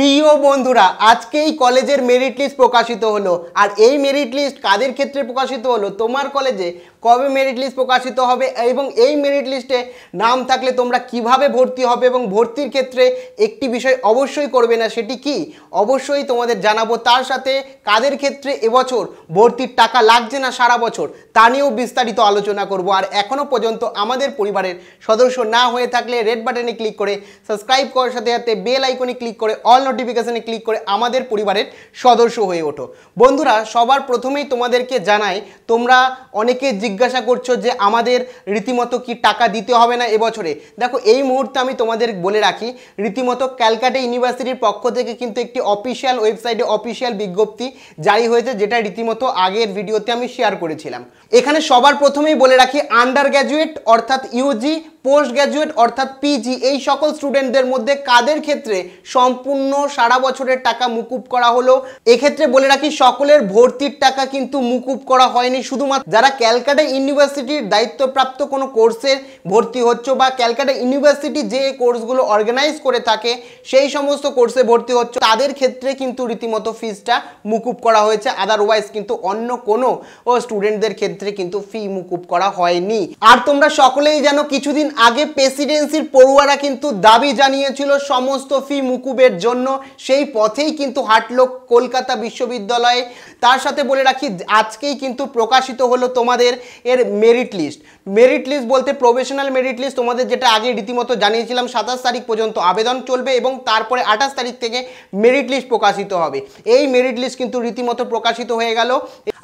প্রিয় বন্ধুরা আজকেই কলেজের মেরিট লিস্ট প্রকাশিত হলো আর এই মেরিট লিস্ট কাদের ক্ষেত্রে প্রকাশিত হলো তোমার কলেজে কবে মেরিট লিস্ট প্রকাশিত হবে এবং এই মেরিট লিস্টে নাম থাকলে তোমরা কিভাবে ভর্তি হবে এবং ভর্তির ক্ষেত্রে একটি বিষয় অবশ্যই করবে না সেটি কি অবশ্যই তোমাদের জানাবো তার সাথে কাদের ক্ষেত্রে এবছর ভর্তির টাকা লাগছে না সারা বছর তা নিয়েও বিস্তারিত আলোচনা করব আর এখনও পর্যন্ত আমাদের পরিবারের সদস্য না হয়ে থাকলে রেড বাটনে ক্লিক করে সাবস্ক্রাইব করার সাথে সাথে বেল আইকনে ক্লিক করে অল নোটিফিকেশানে ক্লিক করে আমাদের পরিবারের সদস্য হয়ে ওঠো বন্ধুরা সবার প্রথমেই তোমাদেরকে জানাই তোমরা অনেকে জিজ্ঞাসা করছো যে আমাদের রীতিমতো কি টাকা দিতে হবে না এবছরে দেখো এই মুহূর্তে আমি তোমাদের বলে রাখি রীতিমতো ক্যালকাটা ইউনিভার্সিটির পক্ষ থেকে কিন্তু একটি অফিসিয়াল ওয়েবসাইটে অফিসিয়াল বিজ্ঞপ্তি জারি হয়েছে যেটা রীতিমতো আগের ভিডিওতে আমি শেয়ার করেছিলাম এখানে সবার প্রথমেই বলে রাখি আন্ডার গ্র্যাজুয়েট অর্থাৎ ইউজি পোস্ট গ্র্যাজুয়েট অর্থাৎ পিজি এই সকল স্টুডেন্টদের মধ্যে কাদের ক্ষেত্রে সম্পূর্ণ সারা বছরের টাকা মুকুব করা হলো এক্ষেত্রে বলে রাখি সকলের ভর্তির টাকা কিন্তু মুকুব করা হয়নি শুধুমাত্র যারা ক্যালকাটা ইউনিভার্সিটির দায়িত্বপ্রাপ্ত কোনো কোর্সে ভর্তি হচ্ছে বা ক্যালকাটা ইউনিভার্সিটি যে কোর্সগুলো অর্গানাইজ করে থাকে সেই সমস্ত কোর্সে ভর্তি হচ্ছে তাদের ক্ষেত্রে কিন্তু রীতিমতো ফিজটা মুকুব করা হয়েছে আদারওয়াইজ কিন্তু অন্য কোনো স্টুডেন্টদের ক্ষেত্রে কিন্তু ফি মুকুব করা হয়নি আর তোমরা সকলেই যেন কিছুদিন আগে প্রেসিডেন্সির পড়ুয়ারা কিন্তু দাবি জানিয়েছিল সমস্ত ফি মুকুবের জন্য সেই পথেই কিন্তু হাঁটল কলকাতা বিশ্ববিদ্যালয়ে তার সাথে বলে রাখি আজকেই কিন্তু প্রকাশিত হলো তোমাদের এর মেরিট লিস্ট মেরিট লিস্ট বলতে প্রফেশনাল মেরিট লিস্ট তোমাদের যেটা আগে রীতিমতো জানিয়েছিলাম সাতাশ তারিখ পর্যন্ত আবেদন চলবে এবং তারপরে আঠাশ তারিখ থেকে মেরিট লিস্ট প্রকাশিত হবে এই মেরিট লিস্ট কিন্তু রীতিমতো প্রকাশিত হয়ে গেল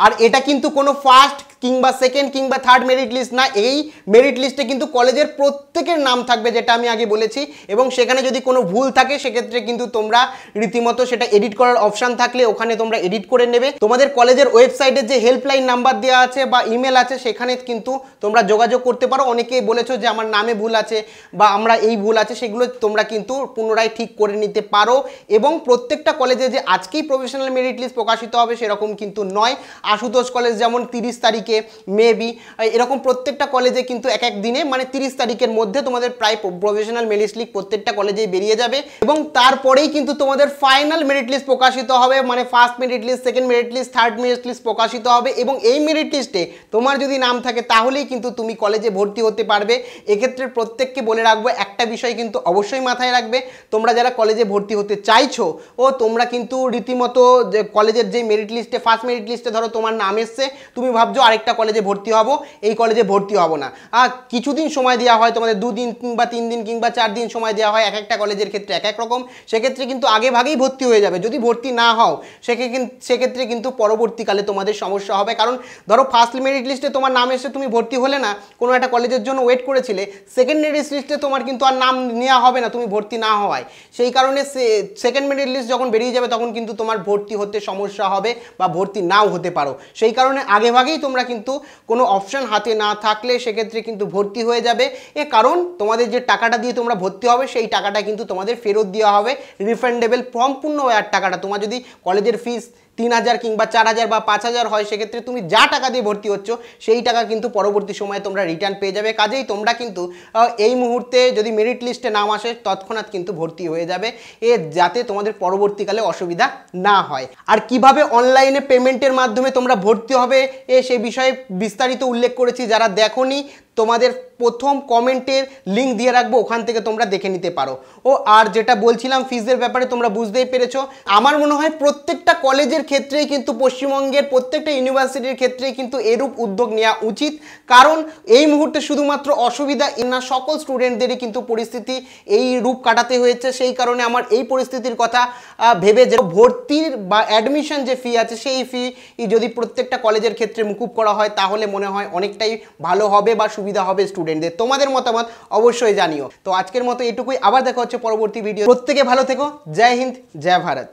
আর এটা কিন্তু কোনো ফার্স্ট কিংবা সেকেন্ড কিংবা থার্ড মেরিট লিস্ট না এই মেরিট লিস্টে কিন্তু কলেজের প্রত্যেকের নাম থাকবে যেটা আমি আগে বলেছি এবং সেখানে যদি কোনো ভুল থাকে সেক্ষেত্রে কিন্তু তোমরা রীতিমতো সেটা এডিট করার অপশান থাকলে ওখানে তোমরা এডিট করে নেবে তোমাদের কলেজের ওয়েবসাইটের যে হেল্পলাইন নাম্বার দেওয়া আছে বা ইমেল আছে সেখানে কিন্তু তোমরা যোগাযোগ করতে পারো অনেকেই বলেছো যে আমার নামে ভুল আছে বা আমরা এই ভুল আছে সেগুলো তোমরা কিন্তু পুনরায় ঠিক করে নিতে পারো এবং প্রত্যেকটা কলেজে যে আজকেই প্রফেশনাল মেরিট লিস্ট প্রকাশিত হবে সেরকম কিন্তু নয় আশুতোষ কলেজ যেমন তিরিশ তারিখ তারিখে মেবি এরকম প্রত্যেকটা কলেজে কিন্তু এক এক দিনে মানে তিরিশ তারিখের মধ্যে তোমাদের প্রায় প্রফেশনাল মেরিট লিস্ট প্রত্যেকটা কলেজেই বেরিয়ে যাবে এবং তারপরেই কিন্তু তোমাদের ফাইনাল মেরিট লিস্ট প্রকাশিত হবে মানে first merit list second merit list third merit list প্রকাশিত হবে এবং এই মেরিট লিস্টে তোমার যদি নাম থাকে তাহলেই কিন্তু তুমি কলেজে ভর্তি হতে পারবে এক্ষেত্রে প্রত্যেককে বলে রাখবো একটা বিষয় কিন্তু অবশ্যই মাথায় রাখবে তোমরা যারা কলেজে ভর্তি হতে চাইছো ও তোমরা কিন্তু রীতিমতো কলেজের যে মেরিট লিস্টে ফার্স্ট মেরিট লিস্টে ধরো তোমার নাম এসছে তুমি ভাবছো আর আরেকটা কলেজে ভর্তি হব এই কলেজে ভর্তি হব না আর কিছুদিন সময় দেওয়া হয় তোমাদের দুদিন কিংবা তিন দিন কিংবা চার দিন সময় দেওয়া হয় এক একটা কলেজের ক্ষেত্রে এক এক রকম সেক্ষেত্রে কিন্তু আগে ভাগেই ভর্তি হয়ে যাবে যদি ভর্তি না হও সেক্ষেত্রে কিন্তু পরবর্তীকালে তোমাদের সমস্যা হবে কারণ ধরো ফার্স্ট মেরিট লিস্টে তোমার নাম এসে তুমি ভর্তি হলে না কোনো একটা কলেজের জন্য ওয়েট করেছিলে সেকেন্ড মেরিট লিস্টে তোমার কিন্তু আর নাম নেওয়া হবে না তুমি ভর্তি না হওয়ায় সেই কারণে সেকেন্ড মেরিট লিস্ট যখন বেরিয়ে যাবে তখন কিন্তু তোমার ভর্তি হতে সমস্যা হবে বা ভর্তি নাও হতে পারো সেই কারণে আগেভাগেই তোমরা কিন্তু কোনো অপশান হাতে না থাকলে সেক্ষেত্রে কিন্তু ভর্তি হয়ে যাবে এ কারণ তোমাদের যে টাকাটা দিয়ে তোমরা ভর্তি হবে সেই টাকাটা কিন্তু তোমাদের ফেরত দেওয়া হবে রিফান্ডেবল সম্পূর্ণ আর টাকাটা তোমার যদি কলেজের ফিস তিন হাজার কিংবা চার হাজার বা পাঁচ হাজার হয় সেক্ষেত্রে তুমি যা টাকা দিয়ে ভর্তি হচ্ছ সেই টাকা কিন্তু পরবর্তী সময়ে তোমরা রিটার্ন পেয়ে যাবে কাজেই তোমরা কিন্তু এই মুহূর্তে যদি মেরিট লিস্টে নাম আসে তৎক্ষণাৎ কিন্তু ভর্তি হয়ে যাবে এ যাতে তোমাদের পরবর্তীকালে অসুবিধা না হয় আর কিভাবে অনলাইনে পেমেন্টের মাধ্যমে তোমরা ভর্তি হবে এ সে বিষয়ে বিস্তারিত উল্লেখ করেছি যারা দেখো তোমাদের প্রথম কমেন্টের লিঙ্ক দিয়ে রাখবো ওখান থেকে তোমরা দেখে নিতে পারো ও আর যেটা বলছিলাম ফিজের ব্যাপারে তোমরা বুঝতেই পেরেছো আমার মনে হয় প্রত্যেকটা কলেজের ক্ষেত্রেই কিন্তু পশ্চিমবঙ্গের প্রত্যেকটা ইউনিভার্সিটির ক্ষেত্রে কিন্তু এরূপ উদ্যোগ নেওয়া উচিত কারণ এই মুহূর্তে শুধুমাত্র অসুবিধা না সকল স্টুডেন্টদেরই কিন্তু পরিস্থিতি এই রূপ কাটাতে হয়েছে সেই কারণে আমার এই পরিস্থিতির কথা ভেবে যে ভর্তির বা অ্যাডমিশন যে ফি আছে সেই ফি যদি প্রত্যেকটা কলেজের ক্ষেত্রে মুকুব করা হয় তাহলে মনে হয় অনেকটাই ভালো হবে বা সুবিধা সুবিধা হবে স্টুডেন্টদের তোমাদের মতামত অবশ্যই জানিও তো আজকের মতো এটুকুই আবার দেখা হচ্ছে পরবর্তী ভিডিও প্রত্যেকে ভালো থেকো জয় হিন্দ জয় ভারত